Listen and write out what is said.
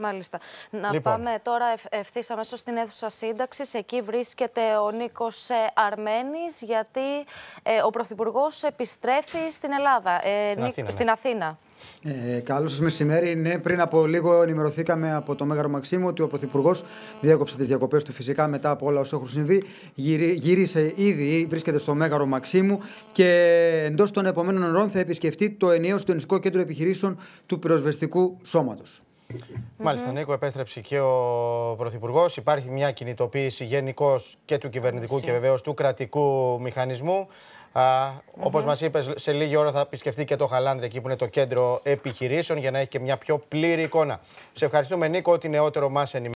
Μάλιστα. Να λοιπόν. πάμε τώρα ευθύς αμέσως στην αίθουσα σύνταξης. Εκεί βρίσκεται ο Νίκος ε, Αρμένης, γιατί ε, ο Πρωθυπουργός επιστρέφει στην Ελλάδα, ε, στην, Αθήνα, ναι. στην Ε, σας μεσημέρι. Ναι, πριν από λίγο ενημερωθήκαμε από το Μέγαρο Μαξίμου ότι ο Πρωθυπουργός διέκοψε τις διακοπές του φυσικά μετά από όλα όσα έχουν συμβεί. Γυρί, γύρισε ήδη, βρίσκεται στο Μέγαρο Μαξίμου και εντός των επόμενων ωρών θα επισκεφτεί το ενιαίο συντονιστικό κέντρο επιχειρήσεων του πυροσβεστικού σώματος. Μάλιστα, Νίκο, επέστρεψε και ο Πρωθυπουργός. Υπάρχει μια κινητοποίηση γενικώς και του κυβερνητικού και βεβαίως του κρατικού μηχανισμού. Όπω μας είπες, σε λίγη ώρα θα επισκεφτεί και το Χαλάνδρη, εκεί που είναι το κέντρο επιχειρήσεων, για να έχει και μια πιο πλήρη εικόνα. Σε ευχαριστούμε, Νίκο, ότι νεότερο μας ενημερώνει.